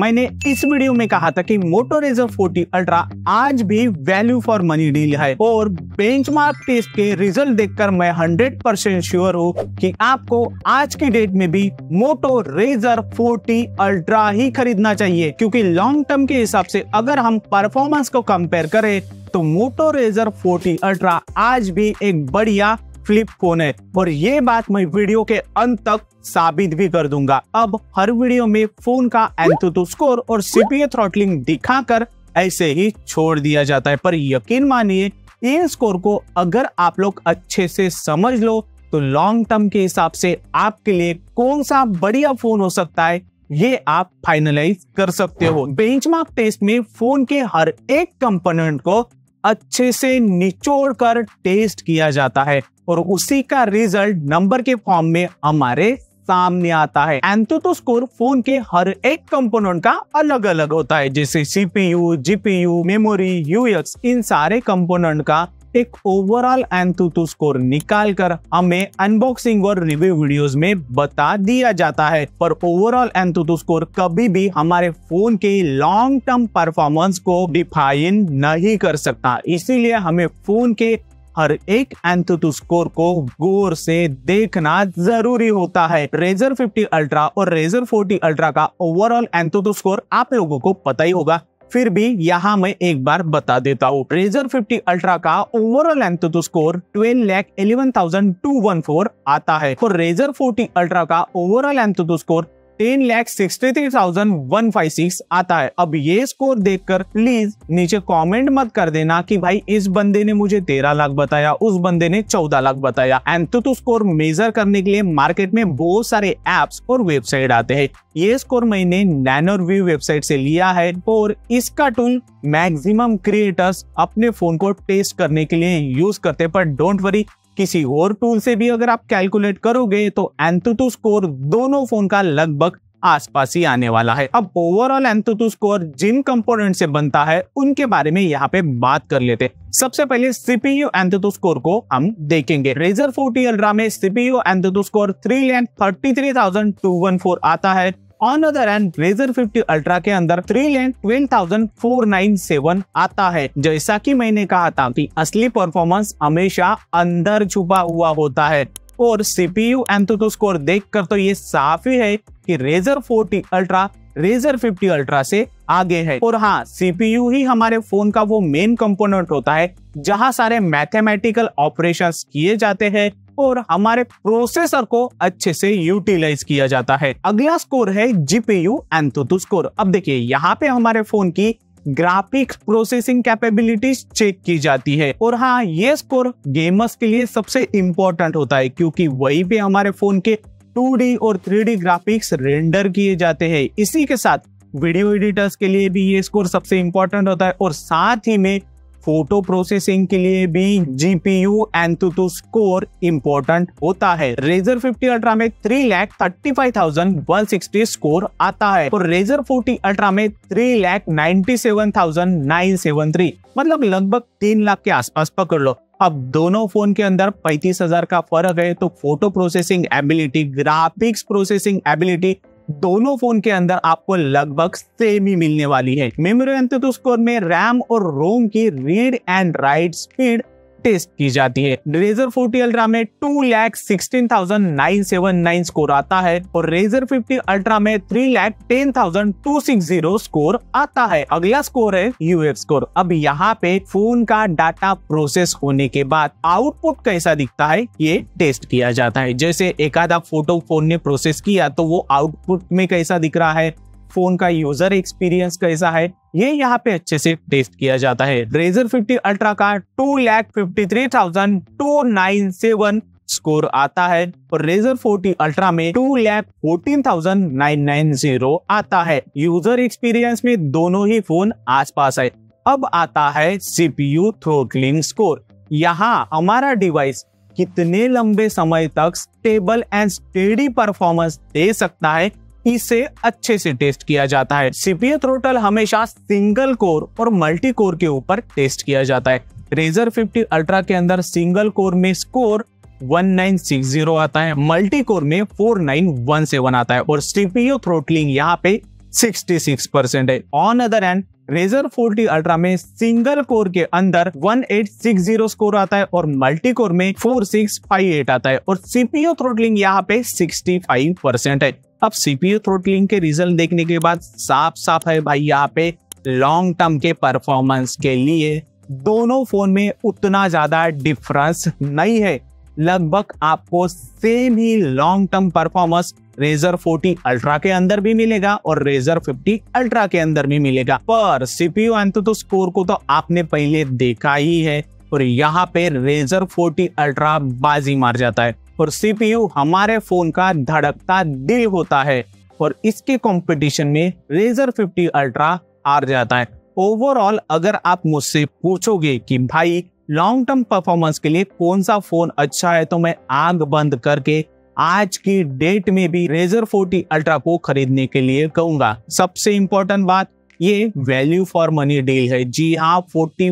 मैंने इस वीडियो में कहा था कि मोटो रेजर 40 अल्ट्रा आज भी वैल्यू फॉर मनी डील है और बेंचमार्क टेस्ट के रिजल्ट देखकर मैं 100 परसेंट श्योर हूँ कि आपको आज की डेट में भी मोटो रेजर 40 अल्ट्रा ही खरीदना चाहिए क्योंकि लॉन्ग टर्म के हिसाब से अगर हम परफॉर्मेंस को कंपेयर करें तो मोटो रेजर 40 अल्ट्रा आज भी एक बढ़िया फ्लिप फोन है और ये बात मैं वीडियो के अंत तक साबित भी कर दूंगा अब हर वीडियो में फोन का एंथुतु स्कोर और सीपीए थ्रॉटलिंग दिखाकर ऐसे ही छोड़ दिया जाता है पर यकीन मानिए इन स्कोर को अगर आप लोग अच्छे से समझ लो तो लॉन्ग टर्म के हिसाब से आपके लिए कौन सा बढ़िया फोन हो सकता है ये आप फाइनलाइज कर सकते हो बेंचमार्क टेस्ट में फोन के हर एक कंपोनेंट को अच्छे से निचोड़ कर टेस्ट किया जाता है और उसी का रिजल्ट नंबर के फॉर्म में हमारे सामने आता है एंथोतो स्कोर फोन के हर एक कंपोनेंट का अलग अलग होता है जैसे सीपीयू जीपीयू मेमोरी यूएक्स इन सारे कंपोनेंट का एक ओवरऑल एंथुतु स्कोर निकाल कर हमें अनबॉक्सिंग और रिव्यू वीडियोस में बता दिया जाता है पर ओवरऑल एंथुतु स्कोर कभी भी हमारे फोन के लॉन्ग टर्म परफॉर्मेंस को डिफाइन नहीं कर सकता इसीलिए हमें फोन के हर एक एंथुतु स्कोर को गौर से देखना जरूरी होता है रेजर 50 अल्ट्रा और रेजर 40 अल्ट्रा का ओवरऑल एंथुतु स्कोर आप लोगों को पता ही होगा फिर भी यहाँ मैं एक बार बता देता हूँ रेजर 50 अल्ट्रा का ओवरऑल तो score twelve lakh eleven thousand two one four आता है और रेजर 40 अल्ट्रा का ओवरऑल तो score ten lakh sixty three thousand one five six आता है अब ये स्कोर देखकर प्लीज नीचे कमेंट मत कर देना कि भाई इस बंदे ने मुझे तेरह लाख बताया उस बंदे ने चौदह लाख बताया एंतुतु स्कोर मेजर करने के लिए मार्केट में बहुत सारे एप्स और वेबसाइट आते हैं ये स्कोर मैंने नैनोर व्यू वेबसाइट से लिया है और इसका टूल मैक्सिमम क्रिएटर्स अपने फोन को टेस्ट करने के लिए यूज करते हैं पर डोंट वरी किसी और टूल से भी अगर आप कैलकुलेट करोगे तो एंतुटू स्कोर दोनों फोन का लगभग आसपास ही आने वाला है अब ओवरऑल एंतुटू स्कोर जिन कंपोनेंट से बनता है उनके बारे में यहाँ पे बात कर लेते हैं सबसे पहले सीपीयू एंतुटू स्कोर को हम देखेंगे रेजर फोर्टी अल्ट्रा में सीपीयू एंतुटू स्कोर थ्री लैंड thirty three thousand two one four आता है on other end Razr 50 Ultra के अंदर थ्री लेन ट्वेल्व आता है जैसा कि मैंने कहा था कि असली परफॉर्मेंस हमेशा अंदर छुपा हुआ होता है और सीपीयू एंथोटो स्कोर देखकर तो ये साफ ही है कि रेजर 40 अल्ट्रा रेजर 50 अल्ट्रा से आगे है और हाँ सीपीयू ही हमारे फोन का वो मेन कंपोनेंट होता है जहाँ सारे मैथमेटिकल ऑपरेशंस किए जाते हैं और हमारे प्रोसेसर को अच्छे से यूटिलाइज किया जाता है अगला स्कोर है जीपीयू एंथोतू स्कोर अब देखिए यहाँ पे हमारे फोन की ग्राफिक्स प्रोसेसिंग कैपेबिलिटीज चेक की जाती है और हाँ ये स्कोर गेमर्स के लिए सबसे इम्पोर्टेंट होता है क्योंकि वही पे हमारे फोन के 2D और 3D ग्राफिक्स रेंडर किए जाते हैं इसी के साथ वीडियो एडिटर्स के लिए भी ये स्कोर सबसे इम्पोर्टेंट होता है और साथ ही में फोटो प्रोसेसिंग के लिए भी जीपीयू एंतुतु स्कोर इम्पोर्टेंट होता है रेजर 50 अल्ट्रा में three lakh thirty five thousand one sixty score आता है और रेजर 40 अल्ट्रा में three lakh ninety seven thousand nine seven three मतलब लगभग तीन लाख के आसपास पकड़ लो अब दोनों फोन के अंदर पैंतीस हजार का फर्क है तो photo processing ability graphics processing ability दोनों फोन के अंदर आपको लगभग सेम ही मिलने वाली है मेमोरी स्कोर में रैम और रोम की read and write speed test की जाती है रेजर फोर्टी अल्ट्रा में two lakh sixteen thousand nine seven nine score आता है और रेजर फिफ्टी अल्ट्रा में three lakh ten thousand two six zero score आता है अगला स्कोर है यूएफ स्कोर अब यहाँ पे फोन का डाटा प्रोसेस होने के बाद आउटपुट कैसा दिखता है ये टेस्ट किया जाता है जैसे एक आधा फोटो फोन ने प्रोसेस किया तो वो आउटपुट में कैसा दिख रहा है फोन का यूजर एक्सपीरियंस कैसा है ये यहाँ पे अच्छे से टेस्ट किया जाता है रेजर 50 अल्ट्रा का two lakh fifty three thousand two nine seven score आता है और रेजर 40 अल्ट्रा में two lakh fourteen thousand nine nine zero आता है यूजर एक्सपीरियंस में दोनों ही फोन आसपास है अब आता है सीपीयू थ्रोटलिंग स्कोर यहाँ हमारा डिवाइस कितने लंबे समय तक स्टेबल एंड स्टेडी परफॉर्मेंस दे सकता है इसे अच्छे से टेस्ट किया जाता है सीपीए थ्रोटल हमेशा सिंगल कोर और मल्टी कोर के ऊपर टेस्ट किया जाता है रेजर 50 अल्ट्रा के अंदर सिंगल कोर में स्कोर 1960 आता है मल्टी कोर में 4917 आता है और सीपीओ थ्रोटलिंग यहाँ पे 66 परसेंट है on other end Razr 40 Ultra में सिंगल कोर के अंदर 1860 स्कोर आता है और मल्टी कोर में 4658 आता है और सीपीयू थ्रोटलिंग यहाँ पे 65 परसेंट है अब सीपीयू थ्रोटलिंग के रिजल्ट देखने के बाद साफ साफ है भाई यहाँ पे लॉन्ग टर्म के परफॉर्मेंस के लिए दोनों फोन में उतना ज्यादा डिफरेंस नहीं है लगभग आपको सेम ही long term performance Razr 40 Ultra के अंदर भी मिलेगा और रेजर 50 अल्ट्रा के अंदर भी मिलेगा पर सीपीयू तो स्कोर तो को तो आपने पहले देखा ही है और यहाँ पे रेजर 40 अल्ट्रा बाजी मार जाता है और सीपीयू हमारे फोन का धड़कता दिल होता है और इसके कंपटीशन में रेजर 50 अल्ट्रा हार जाता है ओवरऑल अगर आप मुझसे पूछोगे कि भाई लॉन्ग टर्म परफॉर्मेंस के लिए कौन सा फोन अच्छा है तो मैं आग बंद करके आज की डेट में भी रेजर 40 अल्ट्रा को खरीदने के लिए कहूंगा सबसे इंपॉर्टेंट बात ये वैल्यू फॉर मनी डील है जी हाँ फोर्टी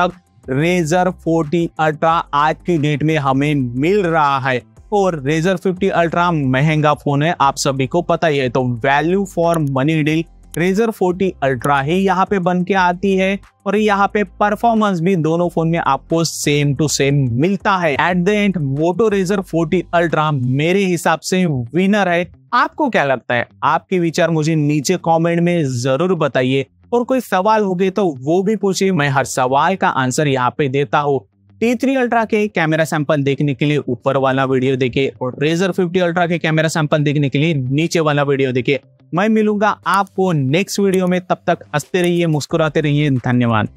तक रेजर 40 अल्ट्रा आज की डेट में हमें मिल रहा है और रेजर 50 अल्ट्रा महंगा फोन है आप सभी को पता ही है तो value for money deal Razr 40 Ultra ही यहाँ पे बन के आती है और यहाँ पे परफॉर्मेंस भी दोनों फोन में आपको सेम टू सेम मिलता है at the end Moto Razr 40 Ultra मेरे हिसाब से विनर है आपको क्या लगता है आपके विचार मुझे नीचे कमेंट में जरूर बताइए और कोई सवाल हो गए तो वो भी पूछिए मैं हर सवाल का आंसर यहाँ पे देता हूँ टी थ्री अल्ट्रा के कैमरा सैंपल देखने के लिए ऊपर वाला वीडियो देखे और रेजर 50 अल्ट्रा के कैमरा सैंपल देखने के लिए नीचे वाला वीडियो देखे मैं मिलूंगा आपको नेक्स्ट वीडियो में तब तक हंसते रहिए मुस्कुराते रहिए धन्यवाद